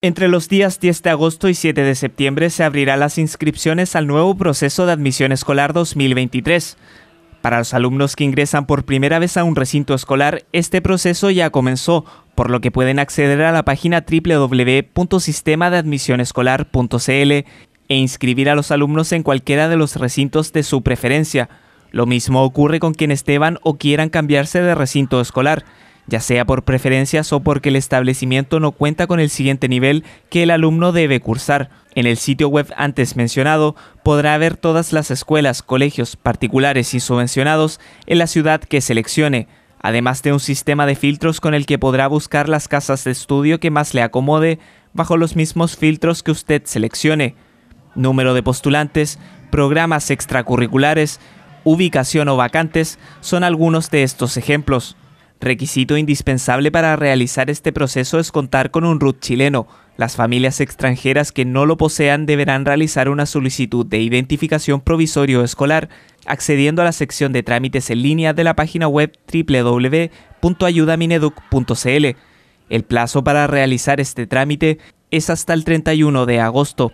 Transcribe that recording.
Entre los días 10 de agosto y 7 de septiembre se abrirán las inscripciones al nuevo proceso de admisión escolar 2023. Para los alumnos que ingresan por primera vez a un recinto escolar, este proceso ya comenzó, por lo que pueden acceder a la página www.sistemadeadmisionescolar.cl e inscribir a los alumnos en cualquiera de los recintos de su preferencia. Lo mismo ocurre con quienes deban o quieran cambiarse de recinto escolar ya sea por preferencias o porque el establecimiento no cuenta con el siguiente nivel que el alumno debe cursar. En el sitio web antes mencionado podrá ver todas las escuelas, colegios particulares y subvencionados en la ciudad que seleccione, además de un sistema de filtros con el que podrá buscar las casas de estudio que más le acomode bajo los mismos filtros que usted seleccione. Número de postulantes, programas extracurriculares, ubicación o vacantes son algunos de estos ejemplos. Requisito indispensable para realizar este proceso es contar con un RUT chileno. Las familias extranjeras que no lo posean deberán realizar una solicitud de identificación provisorio escolar accediendo a la sección de trámites en línea de la página web www.ayudamineduc.cl. El plazo para realizar este trámite es hasta el 31 de agosto.